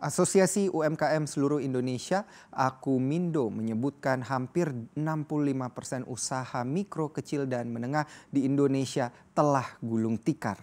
Asosiasi UMKM seluruh Indonesia, Akumindo menyebutkan hampir 65 persen usaha mikro, kecil, dan menengah di Indonesia telah gulung tikar.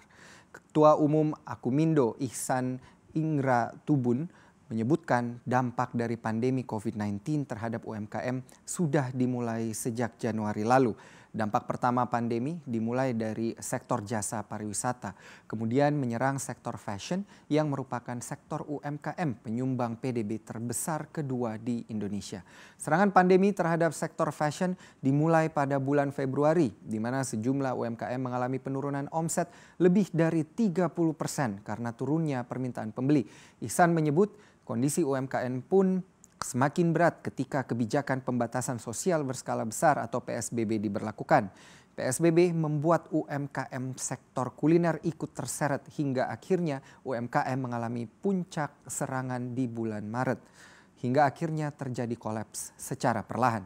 Ketua Umum Akumindo Ihsan Ingra Tubun menyebutkan dampak dari pandemi COVID-19 terhadap UMKM sudah dimulai sejak Januari lalu. Dampak pertama pandemi dimulai dari sektor jasa pariwisata, kemudian menyerang sektor fashion yang merupakan sektor UMKM penyumbang PDB terbesar kedua di Indonesia. Serangan pandemi terhadap sektor fashion dimulai pada bulan Februari, di mana sejumlah UMKM mengalami penurunan omset lebih dari 30 persen karena turunnya permintaan pembeli. Ihsan menyebut kondisi UMKM pun semakin berat ketika kebijakan pembatasan sosial berskala besar atau PSBB diberlakukan. PSBB membuat UMKM sektor kuliner ikut terseret hingga akhirnya UMKM mengalami puncak serangan di bulan Maret. Hingga akhirnya terjadi kolaps secara perlahan.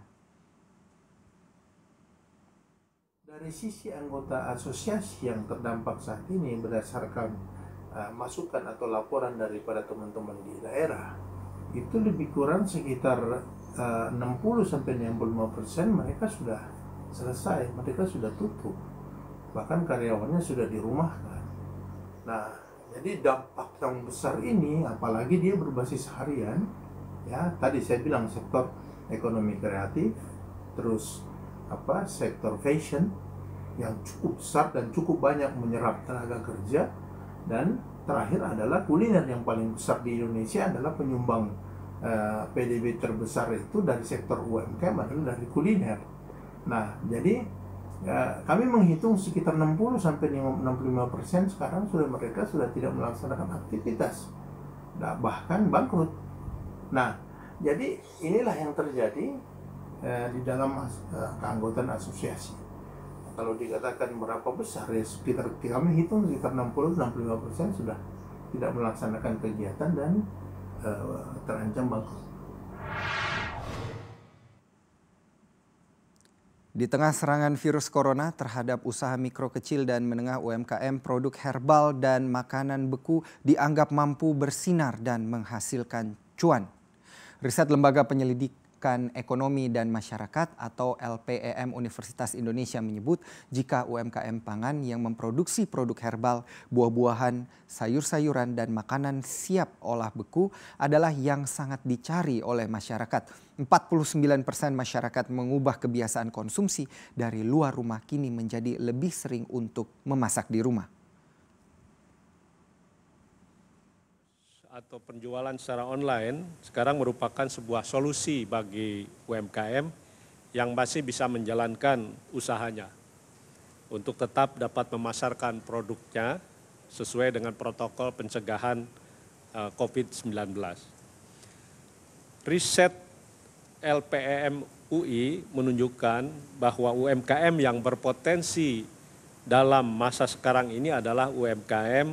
Dari sisi anggota asosiasi yang terdampak saat ini berdasarkan uh, masukan atau laporan daripada teman-teman di daerah, itu lebih kurang sekitar eh, uh, 60 sampai 65 persen mereka sudah selesai, mereka sudah tutup, bahkan karyawannya sudah dirumahkan. Nah, jadi dampak yang besar ini, apalagi dia berbasis harian, ya tadi saya bilang sektor ekonomi kreatif, terus apa sektor fashion yang cukup besar dan cukup banyak menyerap tenaga kerja dan terakhir adalah kuliner yang paling besar di Indonesia adalah penyumbang uh, eh, PDB terbesar itu dari sektor UMKM adalah dari kuliner. Nah, jadi uh, kami menghitung sekitar 60 sampai 65 persen sekarang sudah mereka sudah tidak melaksanakan aktivitas, nah, bahkan bangkrut. Nah, jadi inilah yang terjadi uh, di dalam uh, keanggotaan asosiasi kalau dikatakan berapa besar ya sekitar kami hitung sekitar 60-65 persen sudah tidak melaksanakan kegiatan dan uh, terancam bangkrut. Di tengah serangan virus corona terhadap usaha mikro kecil dan menengah UMKM, produk herbal dan makanan beku dianggap mampu bersinar dan menghasilkan cuan. Riset Lembaga Penyelidik Pendidikan Ekonomi dan Masyarakat atau LPEM Universitas Indonesia menyebut jika UMKM pangan yang memproduksi produk herbal, buah-buahan, sayur-sayuran dan makanan siap olah beku adalah yang sangat dicari oleh masyarakat. 49 persen masyarakat mengubah kebiasaan konsumsi dari luar rumah kini menjadi lebih sering untuk memasak di rumah. atau penjualan secara online sekarang merupakan sebuah solusi bagi UMKM yang masih bisa menjalankan usahanya untuk tetap dapat memasarkan produknya sesuai dengan protokol pencegahan eh, COVID-19. Riset LPEM UI menunjukkan bahwa UMKM yang berpotensi dalam masa sekarang ini adalah UMKM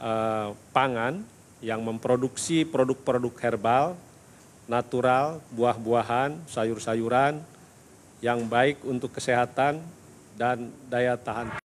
eh, pangan yang memproduksi produk-produk herbal, natural, buah-buahan, sayur-sayuran yang baik untuk kesehatan dan daya tahan.